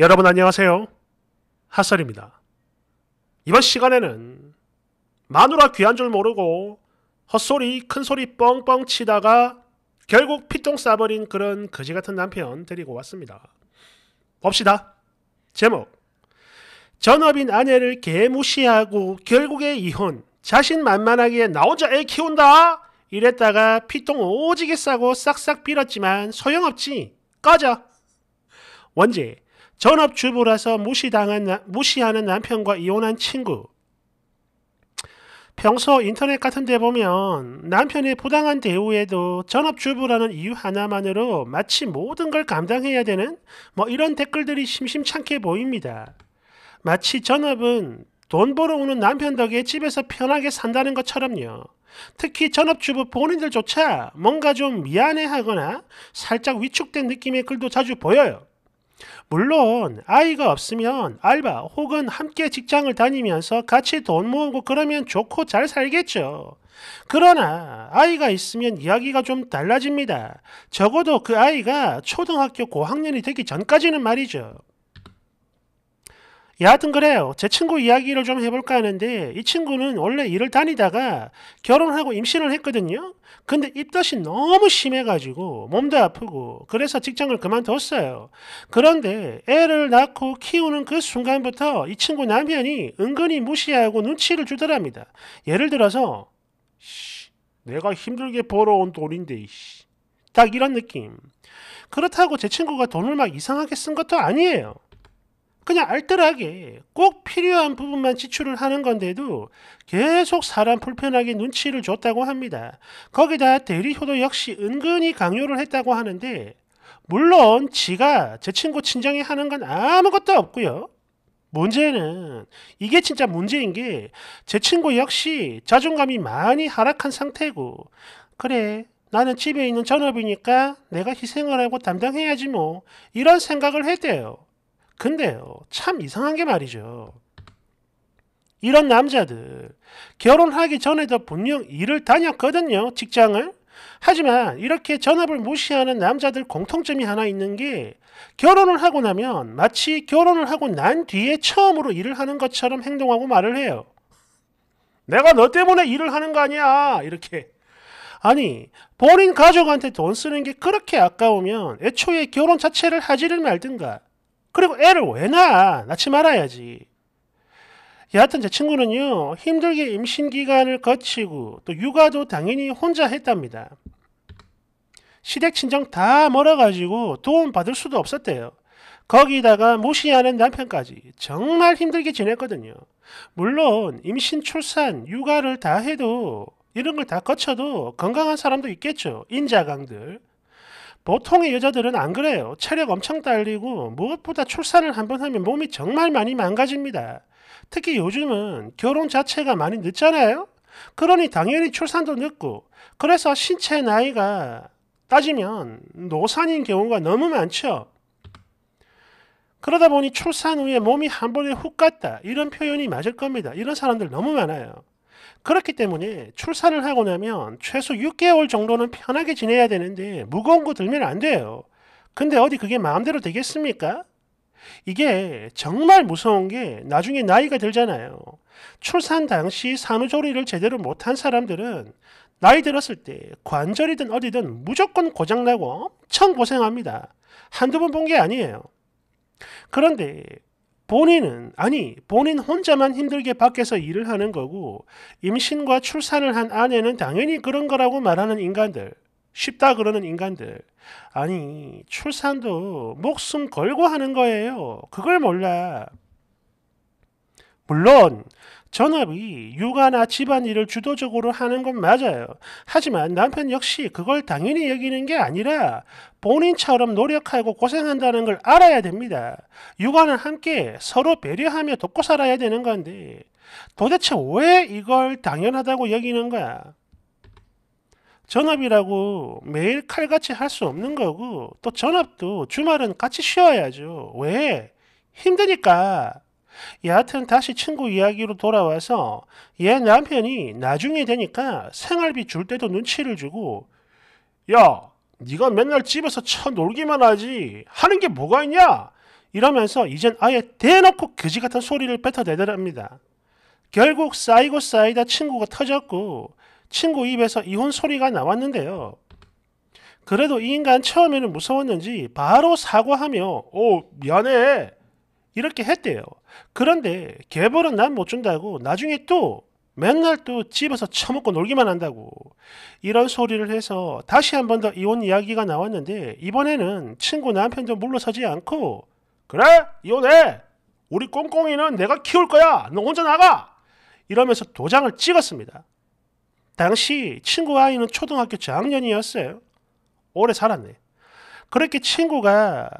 여러분 안녕하세요. 핫설입니다. 이번 시간에는 마누라 귀한 줄 모르고 헛소리 큰소리 뻥뻥 치다가 결국 피똥 싸버린 그런 거지같은 남편 데리고 왔습니다. 봅시다. 제목 전업인 아내를 개무시하고 결국에 이혼 자신 만만하게 나 혼자 애 키운다 이랬다가 피똥 오지게 싸고 싹싹 빌었지만 소용없지 꺼져 원제 전업주부라서 무시당한 나, 무시하는 남편과 이혼한 친구. 평소 인터넷 같은 데 보면 남편의 부당한 대우에도 전업주부라는 이유 하나만으로 마치 모든 걸 감당해야 되는 뭐 이런 댓글들이 심심찮게 보입니다. 마치 전업은 돈 벌어오는 남편 덕에 집에서 편하게 산다는 것처럼요. 특히 전업주부 본인들조차 뭔가 좀 미안해하거나 살짝 위축된 느낌의 글도 자주 보여요. 물론 아이가 없으면 알바 혹은 함께 직장을 다니면서 같이 돈 모으고 그러면 좋고 잘 살겠죠. 그러나 아이가 있으면 이야기가 좀 달라집니다. 적어도 그 아이가 초등학교 고학년이 되기 전까지는 말이죠. 여하튼 그래요. 제 친구 이야기를 좀 해볼까 하는데 이 친구는 원래 일을 다니다가 결혼하고 임신을 했거든요. 근데 입덧이 너무 심해가지고 몸도 아프고 그래서 직장을 그만뒀어요. 그런데 애를 낳고 키우는 그 순간부터 이 친구 남편이 은근히 무시하고 눈치를 주더랍니다. 예를 들어서 내가 힘들게 벌어온 돈인데 딱 이런 느낌. 그렇다고 제 친구가 돈을 막 이상하게 쓴 것도 아니에요. 그냥 알뜰하게 꼭 필요한 부분만 지출을 하는 건데도 계속 사람 불편하게 눈치를 줬다고 합니다. 거기다 대리효도 역시 은근히 강요를 했다고 하는데 물론 지가 제 친구 친정에 하는 건 아무것도 없고요. 문제는 이게 진짜 문제인 게 제 친구 역시 자존감이 많이 하락한 상태고 그래 나는 집에 있는 전업이니까 내가 희생을 하고 담당해야지 뭐 이런 생각을 했대요. 근데요, 참 이상한 게 말이죠. 이런 남자들, 결혼하기 전에도 분명 일을 다녔거든요, 직장을. 하지만 이렇게 전업을 무시하는 남자들 공통점이 하나 있는 게 결혼을 하고 나면 마치 결혼을 하고 난 뒤에 처음으로 일을 하는 것처럼 행동하고 말을 해요. 내가 너 때문에 일을 하는 거 아니야. 이렇게. 아니, 본인 가족한테 돈 쓰는 게 그렇게 아까우면 애초에 결혼 자체를 하지를 말든가 그리고 애를 왜 낳아? 낳지 말아야지. 여하튼 제 친구는요, 힘들게 임신 기간을 거치고 또 육아도 당연히 혼자 했답니다. 시댁 친정 다 멀어가지고 도움 받을 수도 없었대요. 거기다가 무시하는 남편까지 정말 힘들게 지냈거든요. 물론 임신, 출산, 육아를 다 해도 이런 걸 다 거쳐도 건강한 사람도 있겠죠. 인자강들. 보통의 여자들은 안 그래요. 체력 엄청 딸리고 무엇보다 출산을 한 번 하면 몸이 정말 많이 망가집니다. 특히 요즘은 결혼 자체가 많이 늦잖아요. 그러니 당연히 출산도 늦고 그래서 신체 나이가 따지면 노산인 경우가 너무 많죠. 그러다 보니 출산 후에 몸이 한 번에 훅 갔다 이런 표현이 맞을 겁니다. 이런 사람들 너무 많아요. 그렇기 때문에 출산을 하고 나면 최소 6개월 정도는 편하게 지내야 되는데 무거운 거 들면 안 돼요. 근데 어디 그게 마음대로 되겠습니까? 이게 정말 무서운 게 나중에 나이가 들잖아요. 출산 당시 산후조리를 제대로 못한 사람들은 나이 들었을 때 관절이든 어디든 무조건 고장나고 엄청 고생합니다. 한두 번 본 게 아니에요. 그런데 본인은 아니 본인 혼자만 힘들게 밖에서 일을 하는 거고 임신과 출산을 한 아내는 당연히 그런 거라고 말하는 인간들 쉽다 그러는 인간들 아니 출산도 목숨 걸고 하는 거예요 그걸 몰라 물론 전업이 육아나 집안일을 주도적으로 하는 건 맞아요. 하지만 남편 역시 그걸 당연히 여기는 게 아니라 본인처럼 노력하고 고생한다는 걸 알아야 됩니다. 육아는 함께 서로 배려하며 돕고 살아야 되는 건데 도대체 왜 이걸 당연하다고 여기는 거야? 전업이라고 매일 칼같이 할 수 없는 거고 또 전업도 주말은 같이 쉬어야죠. 왜? 힘드니까. 여하튼 다시 친구 이야기로 돌아와서 얘 남편이 나중에 되니까 생활비 줄 때도 눈치를 주고 야 네가 맨날 집에서 쳐 놀기만 하지 하는 게 뭐가 있냐 이러면서 이젠 아예 대놓고 그지 같은 소리를 뱉어내더랍니다. 결국 쌓이고 쌓이다 친구가 터졌고 친구 입에서 이혼 소리가 나왔는데요. 그래도 이 인간 처음에는 무서웠는지 바로 사과하며 오 미안해 이렇게 했대요. 그런데 개벌은 난 못 준다고 나중에 또 맨날 또 집에서 처먹고 놀기만 한다고 이런 소리를 해서 다시 한 번 더 이혼 이야기가 나왔는데 이번에는 친구 남편도 물러서지 않고 그래 이혼해 우리 꽁꽁이는 내가 키울 거야 너 혼자 나가 이러면서 도장을 찍었습니다 당시 친구 아이는 초등학교 저학년이었어요 오래 살았네 그렇게 친구가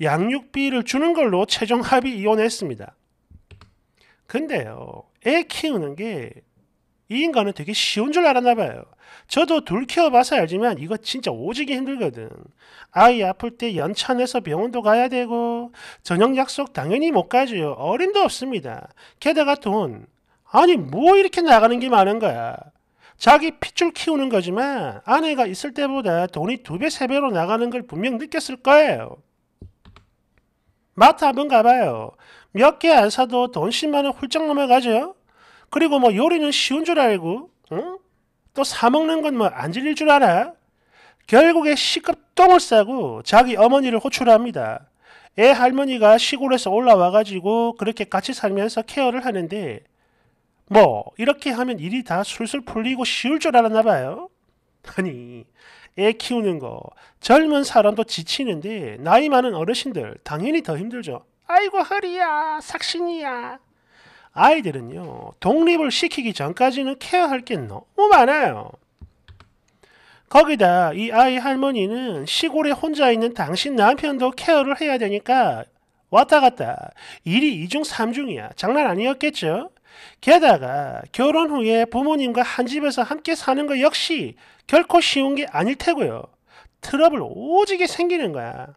양육비를 주는 걸로 최종 합의 이혼했습니다. 근데요, 애 키우는 게 이 인간은 되게 쉬운 줄 알았나 봐요. 저도 둘 키워봐서 알지만 이거 진짜 오지게 힘들거든. 아이 아플 때 연차내서 병원도 가야 되고 저녁 약속 당연히 못 가지요. 어림도 없습니다. 게다가 돈. 아니 뭐 이렇게 나가는 게 많은 거야. 자기 핏줄 키우는 거지만 아내가 있을 때보다 돈이 두 배, 세 배로 나가는 걸 분명 느꼈을 거예요. 마트 한번 가봐요. 몇 개 안 사도 돈 10만원 훌쩍 넘어가죠? 그리고 뭐 요리는 쉬운 줄 알고, 응? 또 사먹는 건 뭐 안 질릴 줄 알아? 결국에 시급 똥을 싸고 자기 어머니를 호출합니다. 애 할머니가 시골에서 올라와가지고 그렇게 같이 살면서 케어를 하는데, 뭐, 이렇게 하면 일이 다 술술 풀리고 쉬울 줄 알았나 봐요? 아니, 애 키우는 거 젊은 사람도 지치는데 나이 많은 어르신들 당연히 더 힘들죠. 아이고 허리야 삭신이야. 아이들은요 독립을 시키기 전까지는 케어할 게 너무 많아요. 거기다 이 아이 할머니는 시골에 혼자 있는 당신 남편도 케어를 해야 되니까 왔다 갔다 일이 이중삼중이야 장난 아니었겠죠? 게다가 결혼 후에 부모님과 한 집에서 함께 사는 거 역시 결코 쉬운 게 아닐 테고요. 트러블 오지게 생기는 거야.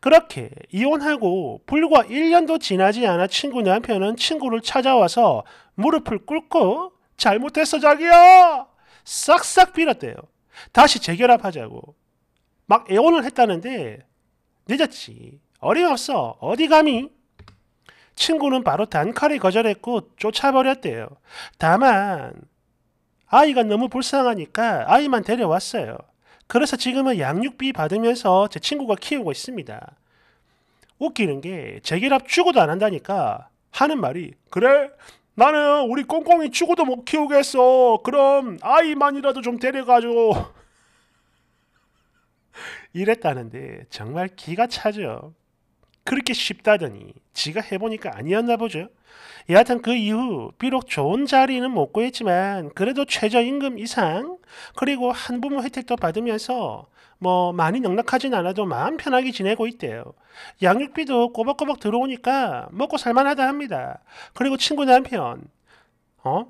그렇게 이혼하고 불과 1년도 지나지 않아 친구 남편은 친구를 찾아와서 무릎을 꿇고 잘못했어 자기야! 싹싹 빌었대요. 다시 재결합하자고. 막 애원을 했다는데 늦었지. 어림없어. 어디 감히? 친구는 바로 단칼에 거절했고 쫓아버렸대요. 다만 아이가 너무 불쌍하니까 아이만 데려왔어요. 그래서 지금은 양육비 받으면서 제 친구가 키우고 있습니다. 웃기는 게 재결합 죽어도 안 한다니까 하는 말이 그래? 나는 우리 꽁꽁이 죽어도 못 키우겠어. 그럼 아이만이라도 좀 데려가줘. 이랬다는데 정말 기가 차죠. 그렇게 쉽다더니 지가 해보니까 아니었나 보죠. 여하튼 그 이후 비록 좋은 자리는 못 구했지만 그래도 최저임금 이상 그리고 한부모 혜택도 받으면서 뭐 많이 넉넉하진 않아도 마음 편하게 지내고 있대요. 양육비도 꼬박꼬박 들어오니까 먹고 살만하다 합니다. 그리고 친구 남편 어?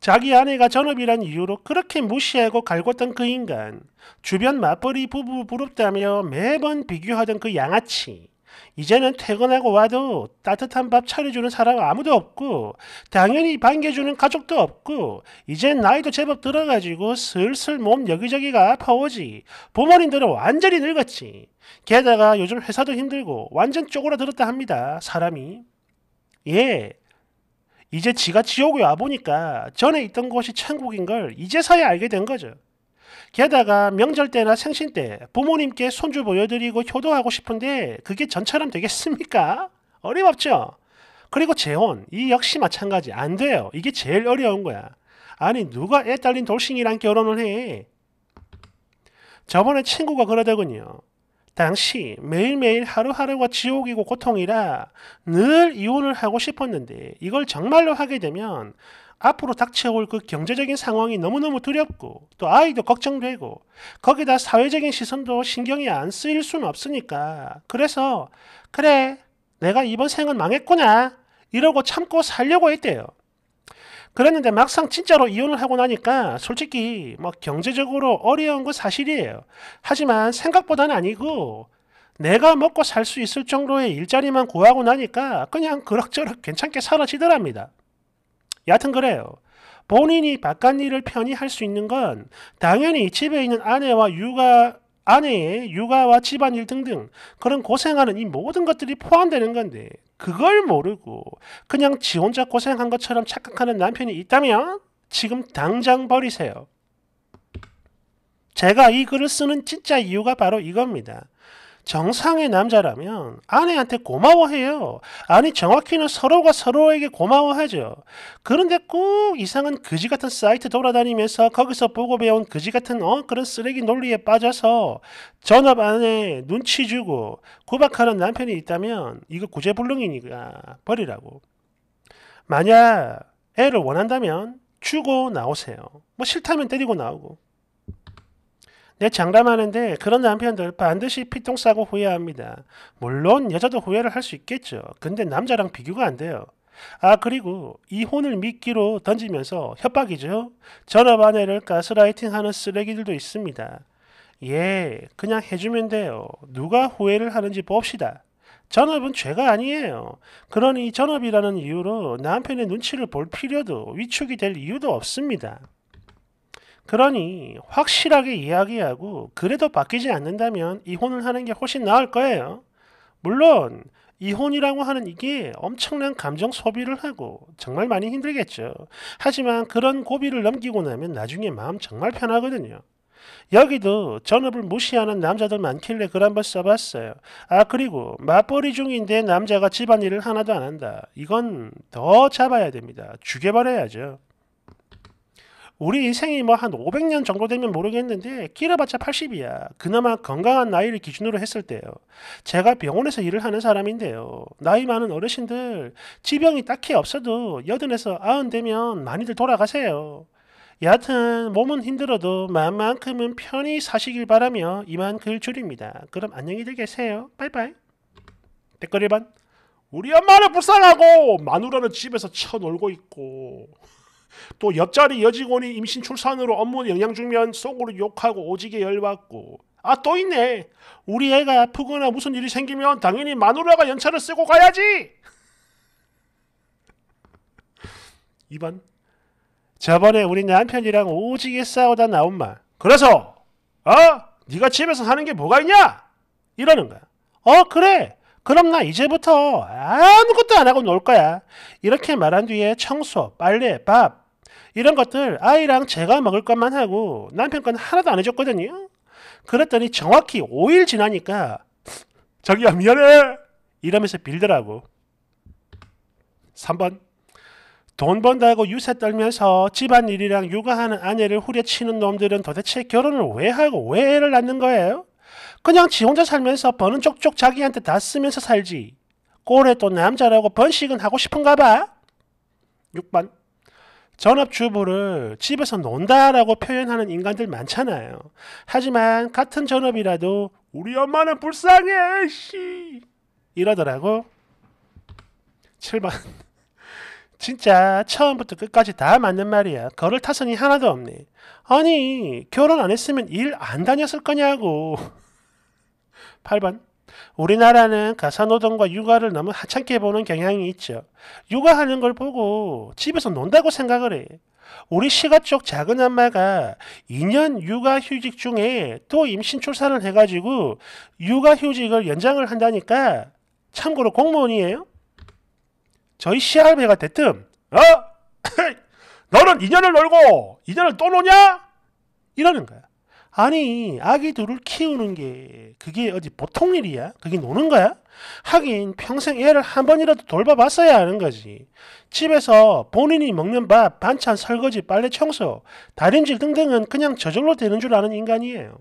자기 아내가 전업이란 이유로 그렇게 무시하고 갈궜던 그 인간, 주변 맞벌이 부부 부럽다며 매번 비교하던 그 양아치, 이제는 퇴근하고 와도 따뜻한 밥 차려주는 사람 아무도 없고 당연히 반겨주는 가족도 없고 이젠 나이도 제법 들어가지고 슬슬 몸 여기저기가 아파오지 부모님들은 완전히 늙었지 게다가 요즘 회사도 힘들고 완전 쪼그라들었다 합니다 사람이 예 이제 지가 지옥에 와보니까 전에 있던 곳이 천국인 걸 이제서야 알게 된 거죠 게다가 명절 때나 생신 때 부모님께 손주 보여드리고 효도하고 싶은데 그게 전처럼 되겠습니까? 어림없죠. 그리고 재혼 이 역시 마찬가지 안 돼요. 이게 제일 어려운 거야. 아니 누가 애 딸린 돌싱이랑 결혼을 해? 저번에 친구가 그러더군요. 당시 매일매일 하루하루가 지옥이고 고통이라 늘 이혼을 하고 싶었는데 이걸 정말로 하게 되면 앞으로 닥쳐올 그 경제적인 상황이 너무너무 두렵고 또 아이도 걱정되고 거기다 사회적인 시선도 신경이 안 쓰일 수는 없으니까 그래서 그래 내가 이번 생은 망했구나 이러고 참고 살려고 했대요. 그랬는데 막상 진짜로 이혼을 하고 나니까 솔직히 뭐 경제적으로 어려운 건 사실이에요. 하지만 생각보다는 아니고 내가 먹고 살 수 있을 정도의 일자리만 구하고 나니까 그냥 그럭저럭 괜찮게 사라지더랍니다. 여하튼 그래요. 본인이 바깥 일을 편히 할 수 있는 건 당연히 집에 있는 아내와 육아 아내의 육아와 집안일 등등 그런 고생하는 이 모든 것들이 포함되는 건데 그걸 모르고 그냥 지 혼자 고생한 것처럼 착각하는 남편이 있다면 지금 당장 버리세요. 제가 이 글을 쓰는 진짜 이유가 바로 이겁니다. 정상의 남자라면 아내한테 고마워해요. 아니 정확히는 서로가 서로에게 고마워하죠. 그런데 꼭 이상한 그지 같은 사이트 돌아다니면서 거기서 보고 배운 그지 같은 어 그런 쓰레기 논리에 빠져서 전업 아내 눈치 주고 구박하는 남편이 있다면 이거 구제불능이니까 버리라고. 만약 애를 원한다면 주고 나오세요. 뭐 싫다면 때리고 나오고. 내 장담하는데 그런 남편들 반드시 피똥 싸고 후회합니다. 물론 여자도 후회를 할 수 있겠죠. 근데 남자랑 비교가 안 돼요. 아 그리고 이혼을 미끼로 던지면서 협박이죠. 전업 아내를 가스라이팅하는 쓰레기들도 있습니다. 예, 그냥 해주면 돼요. 누가 후회를 하는지 봅시다. 전업은 죄가 아니에요. 그러니 전업이라는 이유로 남편의 눈치를 볼 필요도 위축이 될 이유도 없습니다. 그러니 확실하게 이야기하고 그래도 바뀌지 않는다면 이혼을 하는 게 훨씬 나을 거예요. 물론 이혼이라고 하는 이게 엄청난 감정 소비를 하고 정말 많이 힘들겠죠. 하지만 그런 고비를 넘기고 나면 나중에 마음 정말 편하거든요. 여기도 전업을 무시하는 남자들 많길래 글 한번 써봤어요. 아 그리고 맞벌이 중인데 남자가 집안일을 하나도 안 한다. 이건 더 잡아야 됩니다. 죽여버려야죠. 우리 인생이 뭐 한 500년 정도 되면 모르겠는데 길어봤자 80이야. 그나마 건강한 나이를 기준으로 했을 때요. 제가 병원에서 일을 하는 사람인데요. 나이 많은 어르신들 지병이 딱히 없어도 여든에서 아흔 되면 많이들 돌아가세요. 여하튼 몸은 힘들어도 마음만큼은 편히 사시길 바라며 이만 글 줄입니다. 그럼 안녕히 계세요. 빠이빠이. 댓글 1번 우리 엄마는 불쌍하고 마누라는 집에서 쳐놀고 있고 또 옆자리 여직원이 임신 출산으로 업무 영향 주면 속으로 욕하고 오지게 열받고 아 또 있네 우리 애가 아프거나 무슨 일이 생기면 당연히 마누라가 연차를 쓰고 가야지 이번 저번에 우리 남편이랑 오지게 싸우다 나온 말 그래서 어? 네가 집에서 하는 게 뭐가 있냐? 이러는 거야 어 그래 그럼 나 이제부터 아무것도 안 하고 놀 거야. 이렇게 말한 뒤에 청소, 빨래, 밥 이런 것들 아이랑 제가 먹을 것만 하고 남편 건 하나도 안 해줬거든요. 그랬더니 정확히 5일 지나니까 자기야 미안해 이러면서 빌더라고. 3번 돈 번다고 유세 떨면서 집안일이랑 육아하는 아내를 후려치는 놈들은 도대체 결혼을 왜 하고 왜 애를 낳는 거예요? 그냥 지 혼자 살면서 버는 쪽쪽 자기한테 다 쓰면서 살지. 꼴에 또 남자라고 번식은 하고 싶은가 봐. 6번. 전업주부를 집에서 논다라고 표현하는 인간들 많잖아요. 하지만 같은 전업이라도 우리 엄마는 불쌍해, 씨. 이러더라고. 7번. 진짜 처음부터 끝까지 다 맞는 말이야. 거를 타선이 하나도 없네. 아니, 결혼 안 했으면 일 안 다녔을 거냐고. 8번 우리나라는 가사노동과 그 육아를 너무 하찮게 보는 경향이 있죠. 육아하는 걸 보고 집에서 논다고 생각을 해. 우리 시가 쪽 작은 엄마가 2년 육아휴직 중에 또 임신 출산을 해가지고 육아휴직을 연장을 한다니까 참고로 공무원이에요. 저희 시할배가 대뜸 어? 너는 2년을 놀고 2년을 또 노냐? 이러는 거야. 아니 아기 둘을 키우는 게 그게 어디 보통 일이야? 그게 노는 거야? 하긴 평생 애를 한 번이라도 돌봐봤어야 하는 거지. 집에서 본인이 먹는 밥, 반찬, 설거지, 빨래 청소, 다림질 등등은 그냥 저절로 되는 줄 아는 인간이에요.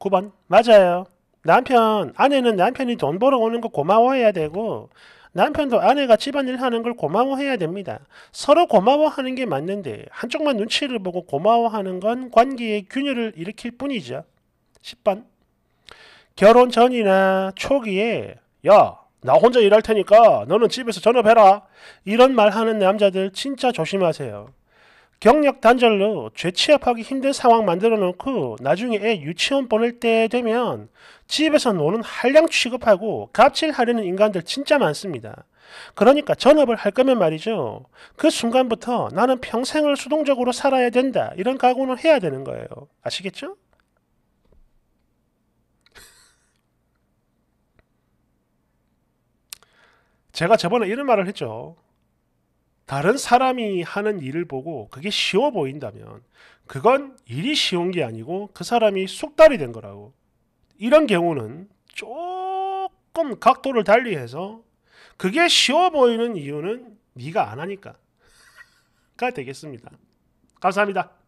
9번 맞아요. 남편, 아내는 남편이 돈 벌어 오는 거 고마워해야 되고 남편도 아내가 집안일 하는 걸 고마워해야 됩니다. 서로 고마워하는 게 맞는데 한쪽만 눈치를 보고 고마워하는 건 관계의 균열을 일으킬 뿐이죠. 10번 결혼 전이나 초기에 야, 나 혼자 일할 테니까 너는 집에서 전업해라. 이런 말 하는 남자들 진짜 조심하세요. 경력 단절로 죄 취업하기 힘든 상황 만들어 놓고 나중에 애 유치원 보낼 때 되면 집에서 노는 한량 취급하고 갑질하려는 인간들 진짜 많습니다. 그러니까 전업을 할 거면 말이죠. 그 순간부터 나는 평생을 수동적으로 살아야 된다. 이런 각오는 해야 되는 거예요. 아시겠죠? 제가 저번에 이런 말을 했죠. 다른 사람이 하는 일을 보고 그게 쉬워 보인다면 그건 일이 쉬운 게 아니고 그 사람이 숙달이 된 거라고. 이런 경우는 조금 각도를 달리해서 그게 쉬워 보이는 이유는 네가 안 하니까가 되겠습니다. 감사합니다.